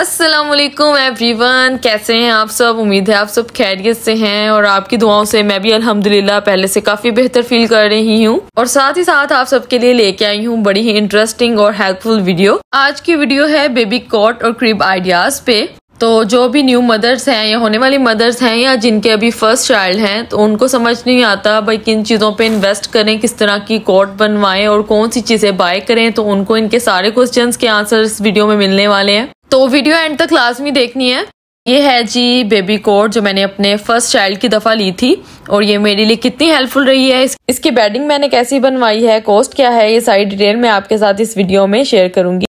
every one कैसे हैं आप सब उम्मीद है आप सब खैरियत से हैं और आपकी दुआओं से मैं भी अल्हम्दुलिल्लाह पहले से काफ़ी बेहतर फील कर रही हूँ और साथ ही साथ आप सबके लिए लेके आई हूँ बड़ी ही इंटरेस्टिंग और हेल्पफुल वीडियो आज की वीडियो है बेबी कॉट और क्रीब आइडियाज़ पे तो जो भी न्यू मदर्स हैं या होने वाली मदर्स हैं या जिनके अभी फर्स्ट चाइल्ड हैं तो उनको समझ नहीं आता भाई किन चीज़ों पे इन्वेस्ट करें किस तरह की कोट बनवाएं और कौन सी चीज़ें बाय करें तो उनको इनके सारे क्वेश्चंस के आंसर इस वीडियो में मिलने वाले हैं तो वीडियो एंड तक लाजमी देखनी है ये है जी बेबी कोट जो मैंने अपने फर्स्ट चाइल्ड की दफ़ा ली थी और ये मेरे लिए कितनी हेल्पफुल रही है इस, इसकी बेडिंग मैंने कैसी बनवाई है कॉस्ट क्या है ये सारी डिटेल मैं आपके साथ इस वीडियो में शेयर करूंगी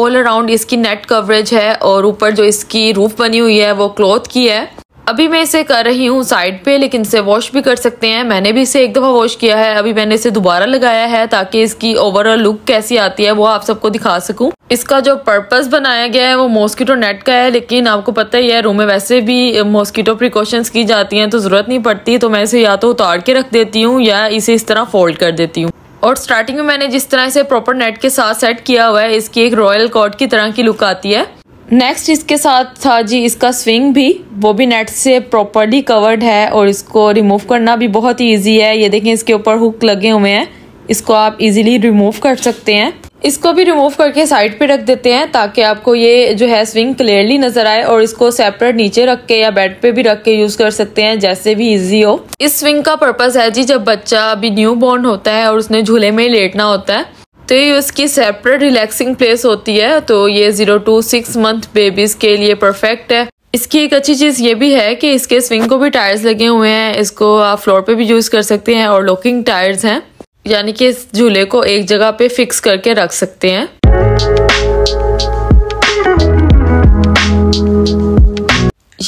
ऑल अराउंड इसकी नेट कवरेज है और ऊपर जो इसकी रूफ बनी हुई है वो क्लॉथ की है अभी मैं इसे कर रही हूँ साइड पे लेकिन इसे वॉश भी कर सकते हैं मैंने भी इसे एक दफ़ा वॉश किया है अभी मैंने इसे दोबारा लगाया है ताकि इसकी ओवरऑल लुक कैसी आती है वो आप सबको दिखा सकूँ इसका जो पर्पस बनाया गया है वो मॉस्किटो नेट का है लेकिन आपको पता ही है रूम में वैसे भी मॉस्किटो प्रिकॉशंस की जाती है तो ज़रूरत नहीं पड़ती तो मैं इसे या तो उतार के रख देती हूँ या इसे इस तरह फोल्ड कर देती हूँ और स्टार्टिंग में मैंने जिस तरह इसे प्रॉपर नेट के साथ सेट किया हुआ है इसकी एक रॉयल कॉर्ड की तरह की लुक आती है नेक्स्ट इसके साथ था जी इसका स्विंग भी वो भी नेट से प्रॉपरली कवर्ड है और इसको रिमूव करना भी बहुत ही ईजी है ये देखें इसके ऊपर हुक लगे हुए हैं इसको आप इजीली रिमूव कर सकते हैं इसको भी रिमूव करके साइड पे रख देते हैं ताकि आपको ये जो है स्विंग क्लियरली नजर आए और इसको सेपरेट नीचे रख के या बेड पे भी रख के यूज कर सकते हैं जैसे भी इजी हो इस स्विंग का पर्पस है जी जब बच्चा अभी न्यू बॉर्न होता है और उसने झूले में लेटना होता है तो ये उसकी सेपरेट रिलैक्सिंग प्लेस होती है तो ये zero to six month babies के लिए परफेक्ट है इसकी एक अच्छी चीज़ ये भी है कि इसके स्विंग को भी टायर्स लगे हुए हैं इसको आप फ्लोर पे भी यूज़ कर सकते हैं और लॉकिंग टायर्स हैं यानी कि इस झूले को एक जगह पे फिक्स करके रख सकते हैं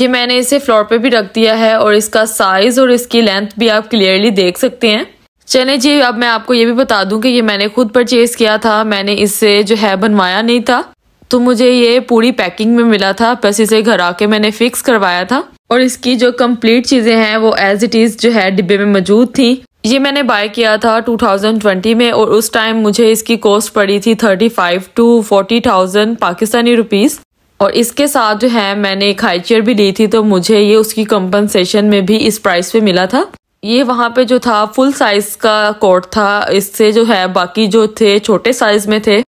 ये मैंने इसे फ्लोर पे भी रख दिया है और इसका साइज़ और इसकी लेंथ भी आप क्लियरली देख सकते हैं चले जी अब मैं आपको ये भी बता दूं कि ये मैंने खुद परचेज़ किया था मैंने इससे जो है बनवाया नहीं था तो मुझे ये पूरी पैकिंग में मिला था बस इसे घर आके मैंने फिक्स करवाया था और इसकी जो कंप्लीट चीज़ें हैं वो एज इट इज़ जो है डिब्बे में मौजूद थी ये मैंने बाय किया था 2020 में और उस टाइम मुझे इसकी कॉस्ट पड़ी थी 35 टू फोर्टी पाकिस्तानी रुपीस और इसके साथ जो है मैंने एक हाई चेयर भी ली थी तो मुझे ये उसकी कंपनसेशन में भी इस प्राइस पे मिला था ये वहाँ पे जो था फुल साइज का कोट था इससे जो है बाकी जो थे छोटे साइज में थे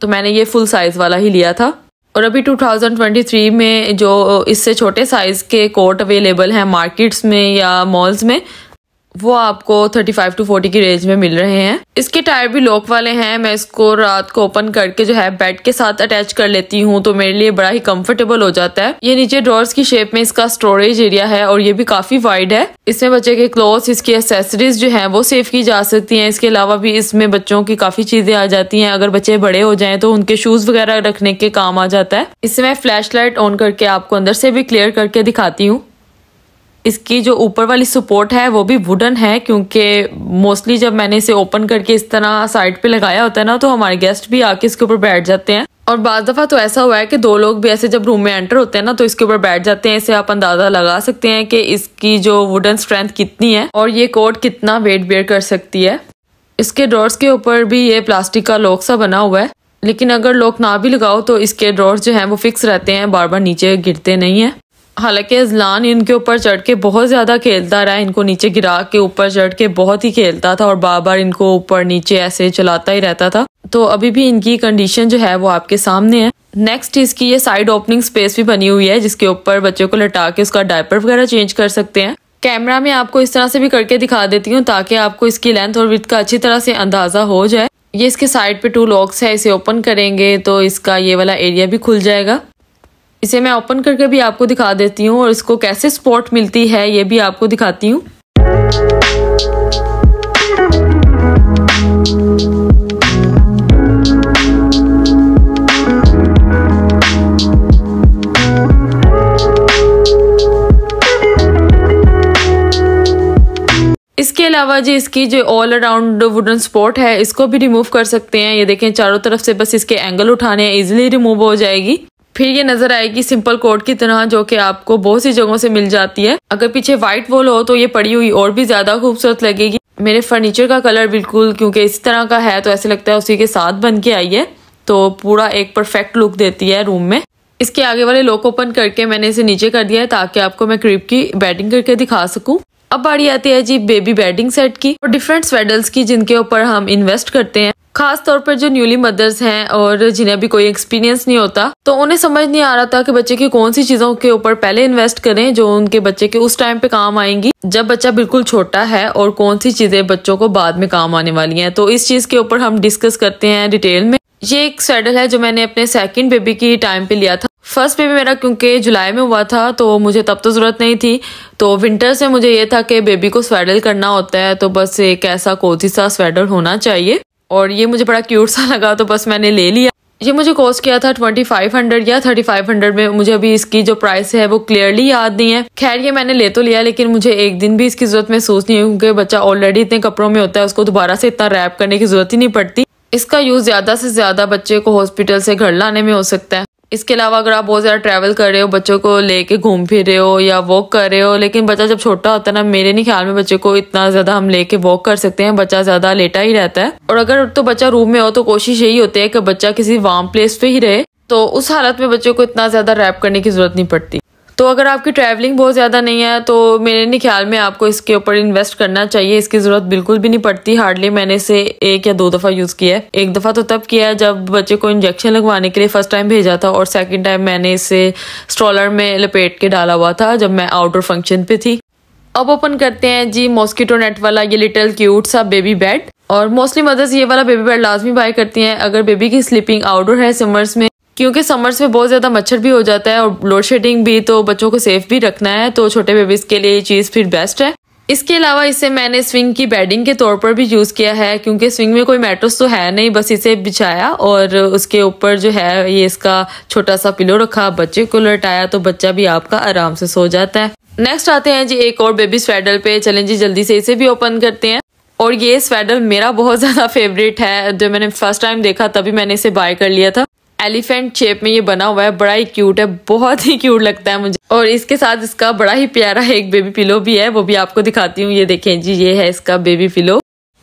तो मैंने ये फुल साइज वाला ही लिया था और अभी 2023 में जो इससे छोटे साइज के कोट अवेलेबल हैं मार्केट्स में या मॉल्स में वो आपको 35 टू 40 की रेंज में मिल रहे हैं इसके टायर भी लॉक वाले हैं मैं इसको रात को ओपन करके जो है बेड के साथ अटैच कर लेती हूँ तो मेरे लिए बड़ा ही कंफर्टेबल हो जाता है ये नीचे ड्रॉर्स की शेप में इसका स्टोरेज एरिया है और ये भी काफी वाइड है इसमें बच्चे के क्लोथ इसकी एसेसरीज जो है वो सेव की जा सकती है इसके अलावा भी इसमें बच्चों की काफी चीजें आ जाती है अगर बच्चे बड़े हो जाए तो उनके शूज वगैरह रखने के काम आ जाता है इससे मैं फ्लैश ऑन करके आपको अंदर से भी क्लियर करके दिखाती हूँ इसकी जो ऊपर वाली सपोर्ट है वो भी वुडन है क्योंकि मोस्टली जब मैंने इसे ओपन करके इस तरह साइड पे लगाया होता है ना तो हमारे गेस्ट भी आके इसके ऊपर बैठ जाते हैं और बाज दफ़ा तो ऐसा हुआ है कि दो लोग भी ऐसे जब रूम में एंटर होते हैं ना तो इसके ऊपर बैठ जाते हैं इसे आप अंदाज़ा लगा सकते हैं कि इसकी जो वुडन स्ट्रेंथ कितनी है और ये कोट कितना वेट बेयर कर सकती है इसके डोर्स के ऊपर भी ये प्लास्टिक का लॉक सा बना हुआ है लेकिन अगर लॉक ना भी लगाओ तो इसके ड्रॉर्स जो हैं वो फिक्स रहते हैं बार बार नीचे गिरते नहीं हैं हालांकि अजलान इनके ऊपर चढ़ के बहुत ज़्यादा खेलता रहा इनको नीचे गिरा के ऊपर चढ़ के बहुत ही खेलता था और बार बार इनको ऊपर नीचे ऐसे चलाता ही रहता था तो अभी भी इनकी कंडीशन जो है वो आपके सामने है नेक्स्ट इसकी ये साइड ओपनिंग स्पेस भी बनी हुई है जिसके ऊपर बच्चों को लटा के उसका डायपर वगैरह चेंज कर सकते हैं कैमरा में आपको इस तरह से भी करके दिखा देती हूँ ताकि आपको इसकी लेंथ और विथ का अच्छी तरह से अंदाजा हो जाए ये इसके साइड पे टू लॉक्स है इसे ओपन करेंगे तो इसका ये वाला एरिया भी खुल जाएगा इसे मैं ओपन करके भी आपको दिखा देती हूँ और इसको कैसे स्पॉट मिलती है ये भी आपको दिखाती हूँ इसके अलावा जी इसकी जो ऑल अराउंड वुडन स्पॉट है इसको भी रिमूव कर सकते हैं ये देखें चारों तरफ से बस इसके एंगल उठाने हैं इजिली रिमूव हो जाएगी फिर ये नजर आएगी सिंपल कोट की तरह जो कि आपको बहुत सी जगहों से मिल जाती है अगर पीछे व्हाइट वॉल हो तो ये पड़ी हुई और भी ज्यादा खूबसूरत लगेगी मेरे फर्नीचर का कलर बिल्कुल क्योंकि इस तरह का है तो ऐसे लगता है उसी के साथ बन के आई है तो पूरा एक परफेक्ट लुक देती है रूम में इसके आगे वाले लॉक ओपन करके मैंने इसे नीचे कर दिया है ताकि आपको मैं क्रीप की बैटिंग करके दिखा सकूं अब बारी आती है जी बेबी बेडिंग सेट की और डिफरेंट स्वेडल्स की जिनके ऊपर हम इन्वेस्ट करते हैं खास तौर पर जो न्यूली मदर्स हैं और जिन्हें अभी कोई एक्सपीरियंस नहीं होता तो उन्हें समझ नहीं आ रहा था कि बच्चे की कौन सी चीजों के ऊपर पहले इन्वेस्ट करें जो उनके बच्चे के उस टाइम पे काम आएंगी जब बच्चा बिल्कुल छोटा है और कौन सी चीजें बच्चों को बाद में काम आने वाली है तो इस चीज के ऊपर हम डिस्कस करते हैं डिटेल में ये एक सैडल है जो मैंने अपने सेकेंड बेबी की टाइम पे लिया था फर्स्ट बेबी मेरा क्योंकि जुलाई में हुआ था तो मुझे तब तो ज़रूरत नहीं थी तो विंटर से मुझे ये था कि बेबी को स्वेडल करना होता है तो बस एक ऐसा कोजी सा स्वेडल होना चाहिए और ये मुझे बड़ा क्यूट सा लगा तो बस मैंने ले लिया ये मुझे कॉस्ट किया था ट्वेंटी फाइव हंड्रेड या थर्टी फाइव हंड्रेड में मुझे अभी इसकी जो प्राइस है वो क्लियरली याद नहीं है खैर ये मैंने ले तो लिया लेकिन मुझे एक दिन भी इसकी ज़रूरत महसूस नहीं हुई क्योंकि बच्चा ऑलरेडी इतने कपड़ों में होता है उसको दोबारा से इतना रैप करने की ज़रूरत ही नहीं पड़ती इसका यूज़ ज़्यादा से ज़्यादा बच्चे को हॉस्पिटल से घर लाने में हो सकता है इसके अलावा अगर आप बहुत ज़्यादा ट्रैवल कर रहे हो बच्चों को लेके घूम फिर रहे हो या वॉक कर रहे हो लेकिन बच्चा जब छोटा होता है ना मेरे नहीं ख्याल में बच्चे को इतना ज़्यादा हम लेके वॉक कर सकते हैं बच्चा ज़्यादा लेटा ही रहता है और अगर तो बच्चा रूम में हो तो कोशिश यही होती है कि बच्चा किसी वार्म प्लेस पे ही रहे तो उस हालत में बच्चों को इतना ज़्यादा रैप करने की ज़रूरत नहीं पड़ती तो अगर आपकी ट्रैवलिंग बहुत ज़्यादा नहीं है तो मेरे नहीं ख्याल में आपको इसके ऊपर इन्वेस्ट करना चाहिए इसकी ज़रूरत बिल्कुल भी नहीं पड़ती हार्डली मैंने इसे एक या दो दफ़ा यूज़ किया है एक दफ़ा तो तब किया जब बच्चे को इंजेक्शन लगवाने के लिए फ़र्स्ट टाइम भेजा था और सेकेंड टाइम मैंने इसे स्ट्रॉलर में लपेट के डाला हुआ था जब मैं आउटडोर फंक्शन पे थी अब ओपन करते हैं जी मॉस्किटो नेट वाला ये लिटल क्यूट सा बेबी बेड और मोस्टली मदर्स ये वाला बेबी बेड लाजमी बाय करती हैं अगर बेबी की स्लीपिंग आउटडोर है समर्स में क्योंकि समर्स में बहुत ज़्यादा मच्छर भी हो जाता है और लोड शेडिंग भी तो बच्चों को सेफ भी रखना है तो छोटे बेबीज़ के लिए ये चीज़ फिर बेस्ट है इसके अलावा इसे मैंने स्विंग की बेडिंग के तौर पर भी यूज़ किया है क्योंकि स्विंग में कोई मैट्रस तो है नहीं बस इसे बिछाया और उसके ऊपर जो है ये इसका छोटा सा पिलो रखा बच्चे को लटाया तो बच्चा भी आपका आराम से सो जाता है नेक्स्ट आते हैं जी एक और बेबी स्वेडल पे चलें जी जल्दी से इसे भी ओपन करते हैं और ये स्वेडल मेरा बहुत ज़्यादा फेवरेट है जो मैंने फर्स्ट टाइम देखा तभी मैंने इसे बाय कर लिया था एलिफेंट शेप में ये बना हुआ है बड़ा ही क्यूट है बहुत ही क्यूट लगता है मुझे और इसके साथ इसका बड़ा ही प्यारा एक बेबी पिलो भी है वो भी आपको दिखाती हूँ ये देखें जी ये है इसका बेबी पिलो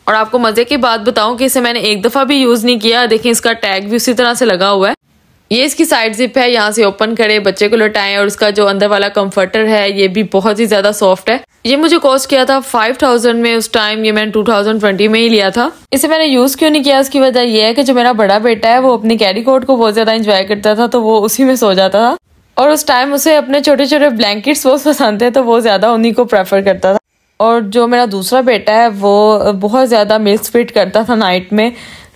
और आपको मजे की बात बताऊं कि इसे मैंने एक दफा भी यूज नहीं किया देखें इसका टैग भी उसी तरह से लगा हुआ है ये इसकी साइड जिप है यहाँ से ओपन करें बच्चे को लटाएं और उसका जो अंदर वाला कंफर्टर है ये भी बहुत ही ज़्यादा सॉफ्ट है ये मुझे कॉस्ट किया था 5000 में उस टाइम ये मैंने 2020 में ही लिया था इसे मैंने यूज़ क्यों नहीं किया उसकी वजह यह है कि जो मेरा बड़ा बेटा है वो अपनी कैरी कोट को बहुत ज़्यादा इंजॉय करता था तो वो उसी में सो जाता था और उस टाइम उसे अपने छोटे छोटे ब्लैंकेट बहुत पसंद थे तो वो ज़्यादा उन्हीं को प्रेफर करता था और जो मेरा दूसरा बेटा है वो बहुत ज़्यादा मिल्क स्पीट करता था नाइट में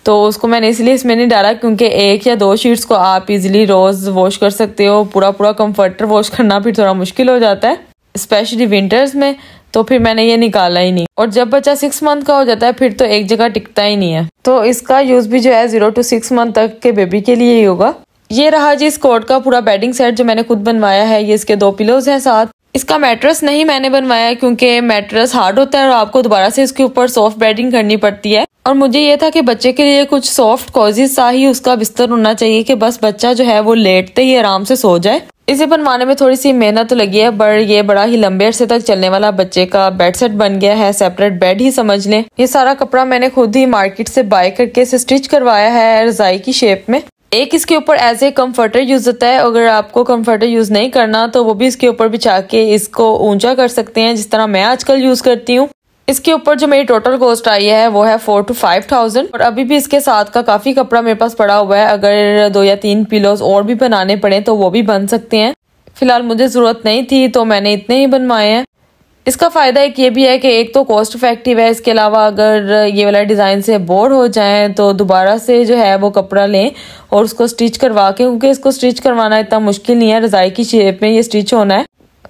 तो उसको मैंने इसलिए इसमें नहीं डाला क्योंकि एक या दो शीट्स को आप इजीली रोज़ वॉश कर सकते हो पूरा पूरा कंफर्टर वॉश करना फिर थोड़ा मुश्किल हो जाता है स्पेशली विंटर्स में तो फिर मैंने ये निकाला ही नहीं और जब बच्चा सिक्स मंथ का हो जाता है फिर तो एक जगह टिकता ही नहीं है तो इसका यूज़ भी जो है ज़ीरो टू सिक्स मंथ तक के बेबी के लिए ही होगा ये रहा जी इस कोट का पूरा बेडिंग सेट जो मैंने खुद बनवाया है ये इसके दो पिलोज हैं साथ इसका मैट्रस नहीं मैंने बनवाया क्योंकि मैट्रस हार्ड होता है और आपको दोबारा से इसके ऊपर सॉफ्ट बेडिंग करनी पड़ती है और मुझे ये था कि बच्चे के लिए कुछ सॉफ्ट कॉजी सा ही उसका बिस्तर होना चाहिए कि बस बच्चा जो है वो लेटते ही आराम से सो जाए इसे बनवाने में थोड़ी सी मेहनत तो लगी है बट ये बड़ा ही लंबे अरसे तक चलने वाला बच्चे का बेड सेट बन गया है सेपरेट बेड ही समझ लें ये सारा कपड़ा मैंने खुद ही मार्केट से बाय करके इसे स्टिच करवाया है रजाई की शेप में एक इसके ऊपर एज ए कम्फर्टर यूज होता है अगर आपको कम्फर्टर यूज नहीं करना तो वो भी इसके ऊपर बिछा के इसको ऊंचा कर सकते हैं जिस तरह मैं आजकल यूज करती हूँ इसके ऊपर जो मेरी टोटल कॉस्ट आई है वो है फोर टू फाइव थाउजेंड और अभी भी इसके साथ का काफी कपड़ा मेरे पास पड़ा हुआ है अगर दो या तीन पिलोज और भी बनाने पड़े तो वो भी बन सकते हैं फिलहाल मुझे ज़रूरत नहीं थी तो मैंने इतने ही बनवाए हैं इसका फ़ायदा एक ये भी है कि एक तो कॉस्ट इफेक्टिव है इसके अलावा अगर ये वाला डिज़ाइन से बोर हो जाए तो दोबारा से जो है वो कपड़ा लें और उसको स्टिच करवा के क्योंकि इसको स्टिच करवाना इतना मुश्किल नहीं है रज़ाई की शेप में ये स्टिच होना है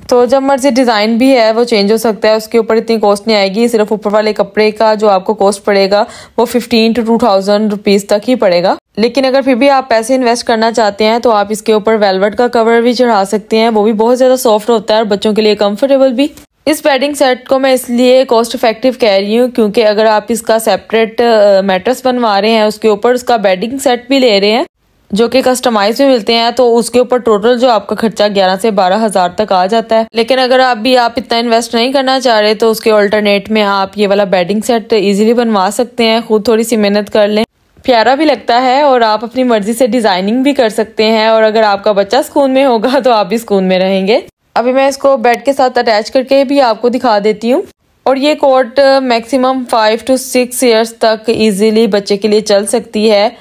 तो जब मर्जी डिज़ाइन भी है वो चेंज हो सकता है उसके ऊपर इतनी कॉस्ट नहीं आएगी सिर्फ ऊपर वाले कपड़े का जो आपको कॉस्ट पड़ेगा वो fifteen to two thousand rupees तक ही पड़ेगा लेकिन अगर फिर भी आप पैसे इन्वेस्ट करना चाहते हैं तो आप इसके ऊपर वेलवेट का कवर भी चढ़ा सकते हैं वो भी बहुत ज़्यादा सॉफ्ट होता है और बच्चों के लिए कम्फर्टेबल भी इस बेडिंग सेट को मैं इसलिए कॉस्ट इफेक्टिव कह रही हूँ क्योंकि अगर आप इसका सेपरेट मैट्रेस बनवा रहे हैं उसके ऊपर उसका बेडिंग सेट भी ले रहे हैं जो कि कस्टमाइज में मिलते हैं तो उसके ऊपर टोटल जो आपका खर्चा ग्यारह से बारह हज़ार तक आ जाता है लेकिन अगर आप भी आप इतना इन्वेस्ट नहीं करना चाह रहे तो उसके ऑल्टरनेट में आप ये वाला बेडिंग सेट इजीली बनवा सकते हैं खुद थोड़ी सी मेहनत कर लें प्यारा भी लगता है और आप अपनी मर्जी से डिज़ाइनिंग भी कर सकते हैं और अगर आपका बच्चा स्कूल में होगा तो आप भी स्कूल में रहेंगे अभी मैं इसको बेड के साथ अटैच करके भी आपको दिखा देती हूँ और ये cot maximum five to six years तक इजीली बच्चे के लिए चल सकती है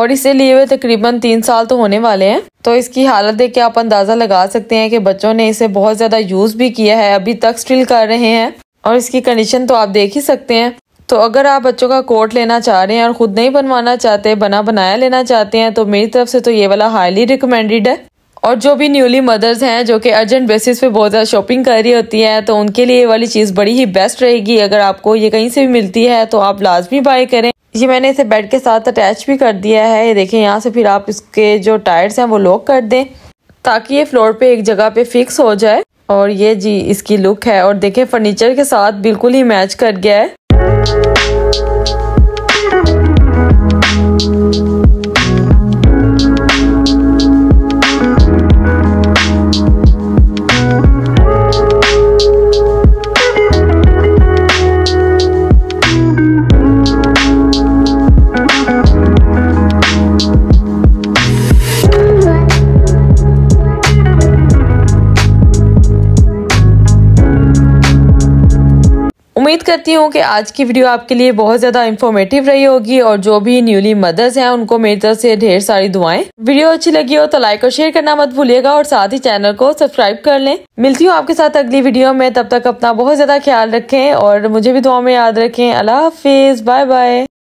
और इसे लिए हुए तकरीबन तीन साल तो होने वाले हैं तो इसकी हालत देख के आप अंदाज़ा लगा सकते हैं कि बच्चों ने इसे बहुत ज़्यादा यूज़ भी किया है अभी तक स्टिल कर रहे हैं और इसकी कंडीशन तो आप देख ही सकते हैं तो अगर आप बच्चों का कोट लेना चाह रहे हैं और ख़ुद नहीं बनवाना चाहते बना बनाया लेना चाहते हैं तो मेरी तरफ से तो ये वाला हाईली रिकमेंडेड है और जो भी न्यूली मदर्स हैं जो कि अर्जेंट बेसिस पे बहुत ज़्यादा शॉपिंग कर रही होती है तो उनके लिए ये वाली चीज़ बड़ी ही बेस्ट रहेगी अगर आपको ये कहीं से भी मिलती है तो आप लाजमी बाय करें ये मैंने इसे बेड के साथ अटैच भी कर दिया है ये देखें यहाँ से फिर आप इसके जो टायर्स हैं वो लॉक कर दें ताकि ये फ्लोर पे एक जगह पे फिक्स हो जाए और ये जी इसकी लुक है और देखें फर्नीचर के साथ बिल्कुल ही मैच कर गया है करती हूँ कि आज की वीडियो आपके लिए बहुत ज़्यादा इन्फॉर्मेटिव रही होगी और जो भी न्यूली मदर्स हैं उनको मेरी तरफ से ढेर सारी दुआएं वीडियो अच्छी लगी हो तो लाइक और शेयर करना मत भूलिएगा और साथ ही चैनल को सब्सक्राइब कर लें मिलती हूँ आपके साथ अगली वीडियो में तब तक अपना बहुत ज़्यादा ख्याल रखें और मुझे भी दुआ में याद रखें अल्लाह हाफिज़ बाय बाय